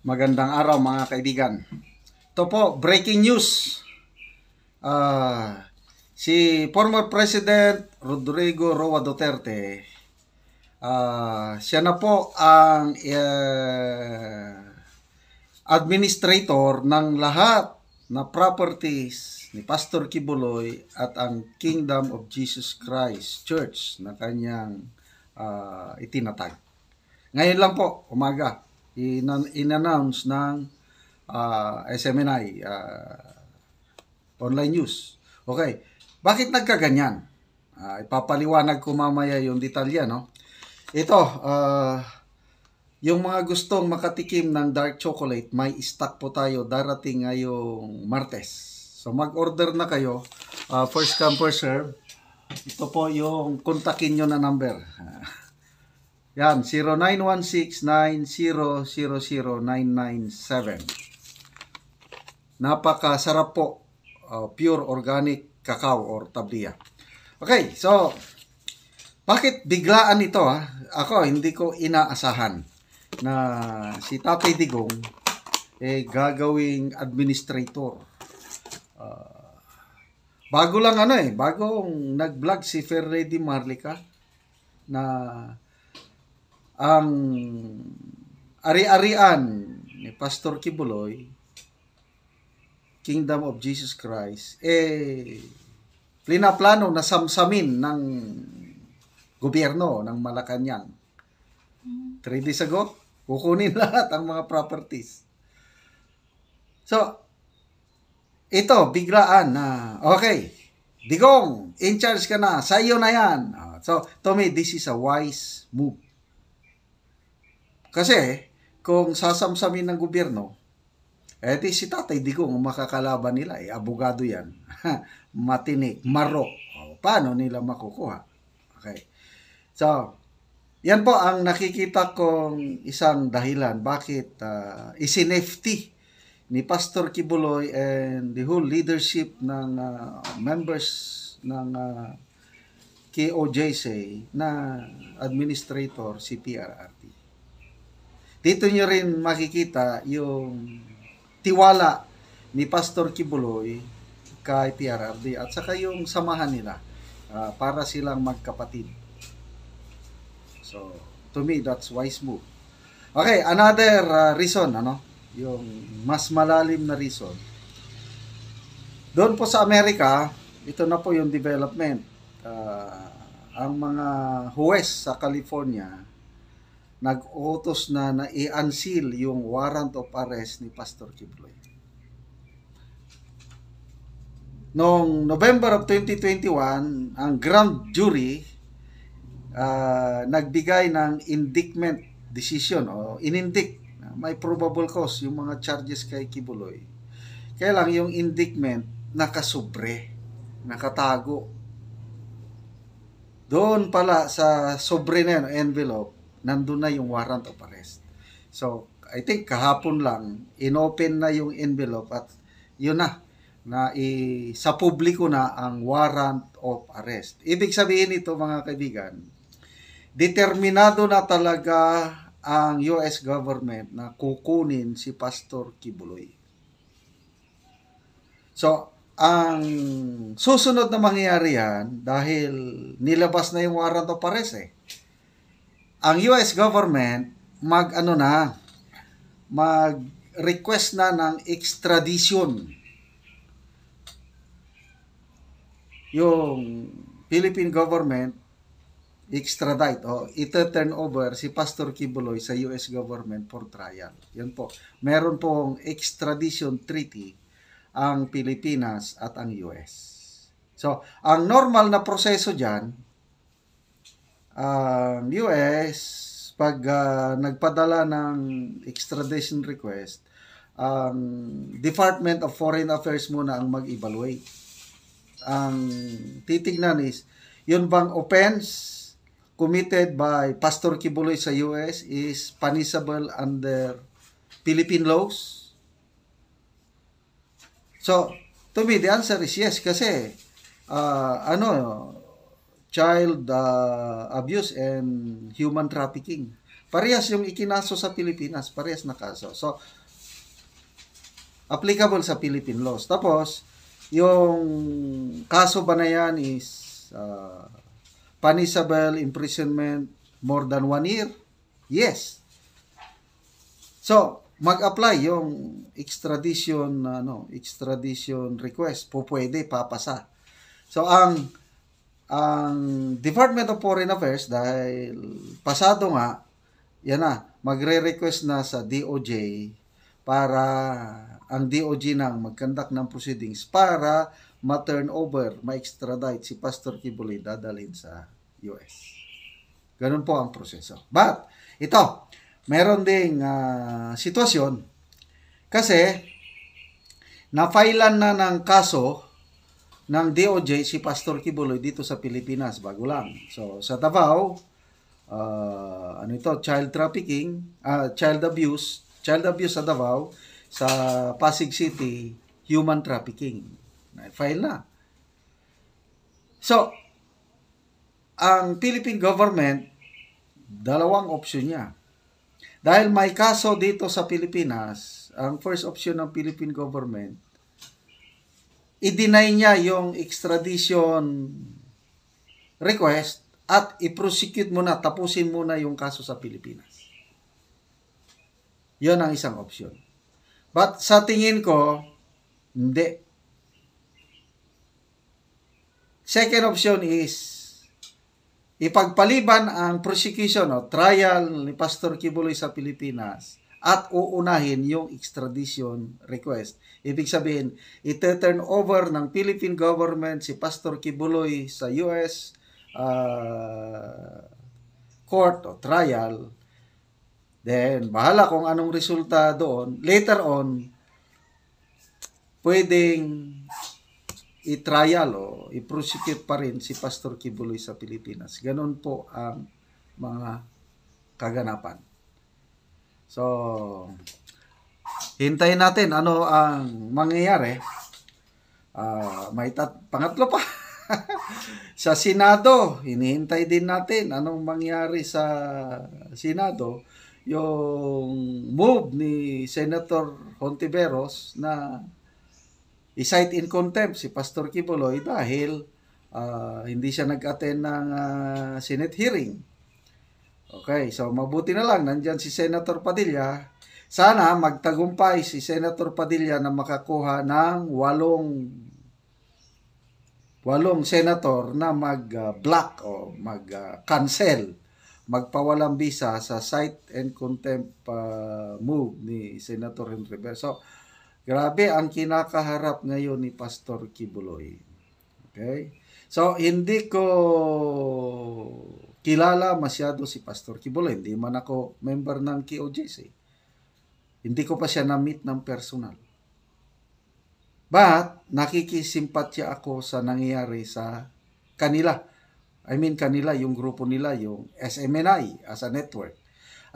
Magandang araw mga kaibigan. Ito po, breaking news. Uh, si former President Rodrigo Roa Duterte, uh, siya na po ang uh, administrator ng lahat na properties ni Pastor Kibuloy at ang Kingdom of Jesus Christ Church na kanyang uh, itinatag. Ngayon lang po, umaga, in-announce ng uh, ah, SMNI, uh, ah, online news. Okay, bakit nagkaganyan? Uh, ipapaliwanag ko mamaya yung detalya, no? Ito, uh, yung mga gustong makatikim ng dark chocolate, may stock po tayo darating ngayong Martes. So mag-order na kayo, uh, first come, first serve. Ito po yung kontakin nyo na number. Yan, 0916 Napakasarap po. Uh, pure organic cacao or tablia. Okay, so, bakit biglaan ito ha? Ako, hindi ko inaasahan na si Tatay Digong eh gagawing administrator. Uh, bago lang ano eh, bagong nag-vlog si Ferredi Marlica na ang ari-arian ni Pastor Kibuloy, Kingdom of Jesus Christ, eh, plinaplano na samsamin ng gobyerno ng Malacanang. Three days ago, kukunin lahat ang mga properties. So, ito, biglaan na, okay, Digong, in charge ka na, sa iyo na yan. Ah, so, Tommy, this is a wise move kasi, kung sasamsamin ng gobyerno, eto si Tatay Digong makakalaban nila, eh, abogado yan. Matinik, Maro. paano nila makukuha? Okay. So, yan po ang nakikita kong isang dahilan bakit uh, isinefty ni Pastor Kibuloy and the whole leadership ng uh, members ng uh, ah, KOJC na administrator si PRR dito nyo rin makikita yung tiwala ni Pastor Kibuloy kay PRRD at saka yung samahan nila uh, para silang magkapatid. So, to me, that's wise move. Okay, another uh, reason, ano? Yung mas malalim na reason. Doon po sa Amerika, ito na po yung development. Uh, ang mga huwes sa California, nag-utos na na i-unseal yung warrant of arrest ni Pastor Kibloy. Noong November of 2021, ang grand jury uh, nagbigay ng indictment decision o inindict. May probable cause yung mga charges kay Kibuloy. Kaya lang yung indictment nakasubre, nakatago. Doon pala sa sobre na yun, envelope, nandun na yung warrant of arrest. So, I think kahapon lang, inopen na yung envelope at yun na, na i, sa publiko na ang warrant of arrest. Ibig sabihin ito mga kaibigan, determinado na talaga ang US government na kukunin si Pastor Kibuloy. So, ang susunod na mangyayari yan, dahil nilabas na yung warrant of arrest eh, ang US government mag ano na mag request na ng extradition yung Philippine government extradite o ito-turn over si Pastor Kibuloy sa US government for trial. Yan po. Meron pong extradition treaty ang Pilipinas at ang US. So, ang normal na proseso dyan, um, US pag uh, nagpadala ng extradition request, um, Department of Foreign Affairs muna ang mag-evaluate. Ang titignan is, yun bang offense committed by Pastor Kibuloy sa US is punishable under Philippine laws? So, to me, the answer is yes kasi uh, ano, child uh, abuse and human trafficking. Parehas yung ikinaso sa Pilipinas, parehas na kaso. So, applicable sa Philippine laws. Tapos, yung kaso ba na yan is uh, punishable imprisonment more than one year? Yes. So, mag-apply yung extradition ano, extradition request po pwede papasa. So ang ang Department of Foreign Affairs dahil pasado nga yan na magre-request na sa DOJ para ang DOJ nang mag-conduct ng proceedings para ma-turn over, ma-extradite si Pastor Kibuli dadalhin sa US. Ganun po ang proseso. But, ito, meron ding uh, sitwasyon kasi na-filean na ng kaso ng DOJ si Pastor Kibuloy dito sa Pilipinas, bago lang. So, sa Davao, uh, ano ito, child trafficking, uh, child abuse, child abuse sa Davao, sa Pasig City, human trafficking. Na-file na. So, ang Philippine government, dalawang option niya. Dahil may kaso dito sa Pilipinas, ang first option ng Philippine government i-deny niya yung extradition request at i-prosecute muna, tapusin muna yung kaso sa Pilipinas. Yon ang isang option. But sa tingin ko, hindi. Second option is ipagpaliban ang prosecution o trial ni Pastor Kibuloy sa Pilipinas at uunahin yung extradition request. Ibig sabihin, ite-turn over ng Philippine government si Pastor Kibuloy sa US uh, ah, court o trial. Then, bahala kung anong resulta doon. Later on, pwedeng i-trial o i-prosecute pa rin si Pastor Kibuloy sa Pilipinas. Ganun po ang mga kaganapan. So, hintayin natin ano ang mangyayari. Uh, may tat pangatlo pa. sa Senado, hinihintay din natin anong mangyari sa Senado yung move ni Senator Hontiveros na i-cite in contempt si Pastor Kibuloy dahil uh, hindi siya nag-attend ng uh, Senate hearing. Okay, so mabuti na lang, nandiyan si Senator Padilla. Sana magtagumpay si Senator Padilla na makakuha ng walong walong senator na mag-block o mag-cancel, magpawalang bisa sa site and contempt uh, move ni Senator Henry Ber. So, grabe ang kinakaharap ngayon ni Pastor Kibuloy. Okay? So, hindi ko kilala masyado si Pastor Kibola. Hindi man ako member ng KOJC. Hindi ko pa siya na-meet ng personal. But, nakikisimpatya ako sa nangyayari sa kanila. I mean, kanila, yung grupo nila, yung SMNI as a network.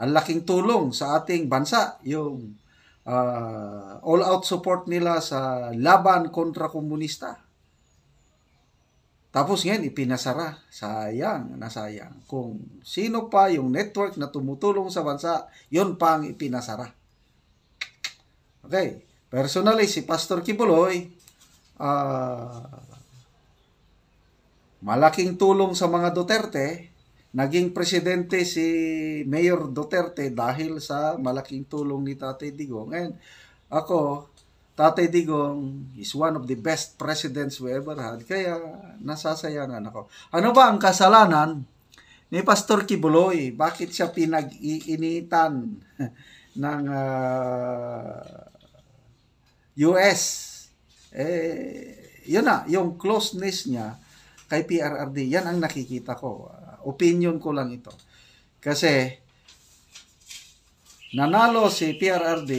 Ang laking tulong sa ating bansa, yung uh, all-out support nila sa laban kontra komunista tapos ngayon, ipinasara. Sayang, nasayang. Kung sino pa yung network na tumutulong sa bansa, yon pa ang ipinasara. Okay. Personally, si Pastor Kibuloy, uh, malaking tulong sa mga Duterte, naging presidente si Mayor Duterte dahil sa malaking tulong ni Tatay Digo. Ngayon, ako, Tatay Digong is one of the best presidents we ever had. Kaya nasasayangan ako. Ano ba ang kasalanan ni Pastor Kibuloy? Bakit siya pinag-iinitan ng uh, ah, US? Eh, yun na, yung closeness niya kay PRRD. Yan ang nakikita ko. Uh, opinion ko lang ito. Kasi nanalo si PRRD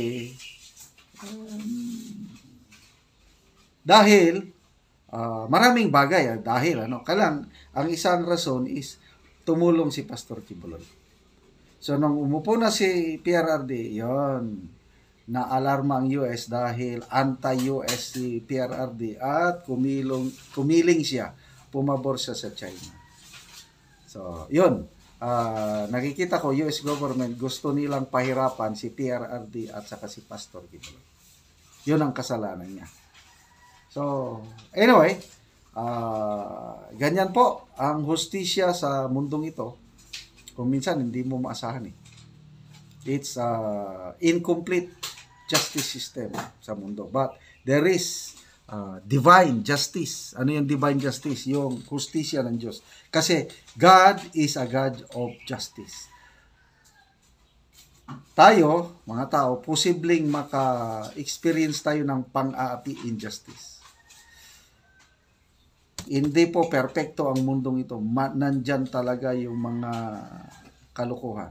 dahil uh, maraming bagay ah, dahil ano, kailan ang isang rason is tumulong si Pastor Tibolon. So nung umupo na si PRRD, yon na alarma ang US dahil anti-US si PRRD at kumilong, kumiling siya, pumabor siya sa China. So, yun uh, nakikita ko US government gusto nilang pahirapan si PRRD at saka si Pastor Kibuloy. Yun ang kasalanan niya. So, anyway, uh, ganyan po ang hustisya sa mundong ito. Kung minsan hindi mo maasahan eh. It's a ah, incomplete justice system sa mundo. But there is uh, divine justice. Ano yung divine justice? Yung justisya ng Diyos. Kasi God is a God of justice. Tayo, mga tao, posibleng maka-experience tayo ng pang-aapi injustice. Hindi po perpekto ang mundong ito. Ma- nandyan talaga yung mga kalukuhan.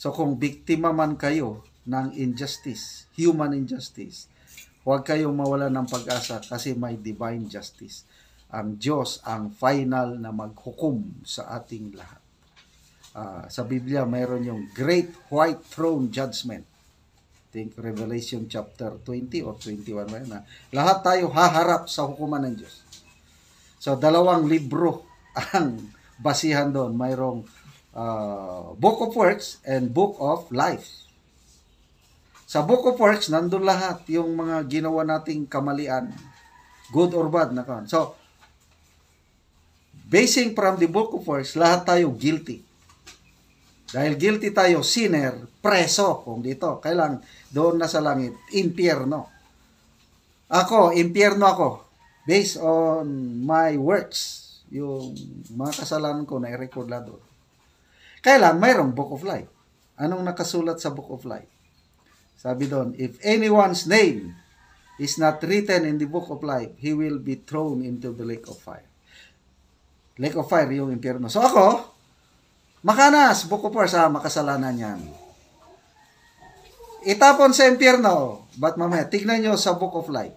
So kung biktima man kayo ng injustice, human injustice, Huwag kayong mawala ng pag-asa kasi may divine justice. Ang Diyos ang final na maghukom sa ating lahat. Uh, sa Biblia, mayroon yung Great White Throne Judgment. Think Revelation chapter 20 or 21 ba na. Lahat tayo haharap sa hukuman ng Diyos. So, dalawang libro ang basihan doon. Mayroong uh, Book of Works and Book of Life. Sa Book of Works, nandun lahat yung mga ginawa nating kamalian. Good or bad. Nakon. So, basing from the Book of Works, lahat tayo guilty. Dahil guilty tayo, sinner, preso kung dito. Kailang doon na sa langit, impyerno. Ako, impyerno ako. Based on my works, yung mga kasalanan ko na i-record lang doon. Kailang mayroong Book of Life. Anong nakasulat sa Book of Life? Sabi doon, if anyone's name is not written in the book of life, he will be thrown into the lake of fire. Lake of fire yung impyerno. So ako, makanas, book of fire sa ah, makasalanan yan. Itapon sa impyerno. But mamaya, tignan nyo sa book of life.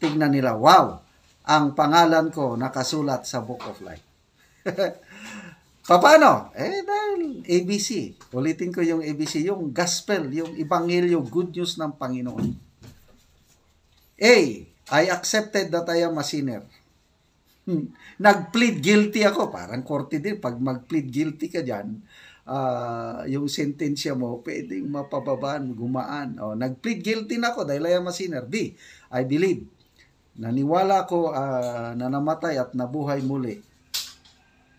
Tignan nila, wow, ang pangalan ko nakasulat sa book of life. Paano? Eh, dahil ABC. Ulitin ko yung ABC, yung gospel, yung ebanghelyo, good news ng Panginoon. A. I accepted that I am a sinner. Hmm. Nag-plead guilty ako. Parang korte din. Pag mag-plead guilty ka dyan, uh, yung sentensya mo, pwedeng mapababaan, gumaan. O, oh, nag-plead guilty na ako dahil I am a sinner. B. I believe. Naniwala ako uh, na namatay at nabuhay muli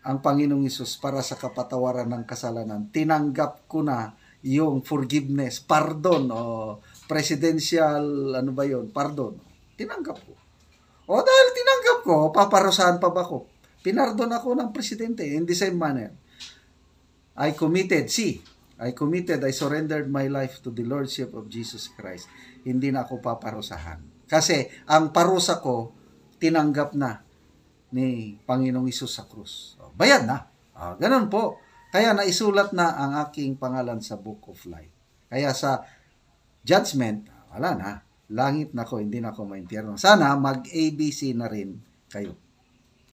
ang Panginoong Isus para sa kapatawaran ng kasalanan. Tinanggap ko na yung forgiveness, pardon, o presidential, ano ba yon pardon. Tinanggap ko. O dahil tinanggap ko, paparusahan pa ba ko? Pinardon ako ng presidente in the same manner. I committed, see, I committed, I surrendered my life to the Lordship of Jesus Christ. Hindi na ako paparusahan. Kasi ang parusa ko, tinanggap na ni Panginoong Isus sa krus bayad na. Uh, ganun po. Kaya naisulat na ang aking pangalan sa Book of Life. Kaya sa judgment, ah, wala na. Langit na ko, hindi na ako ma-impyerno. Sana mag-ABC na rin kayo.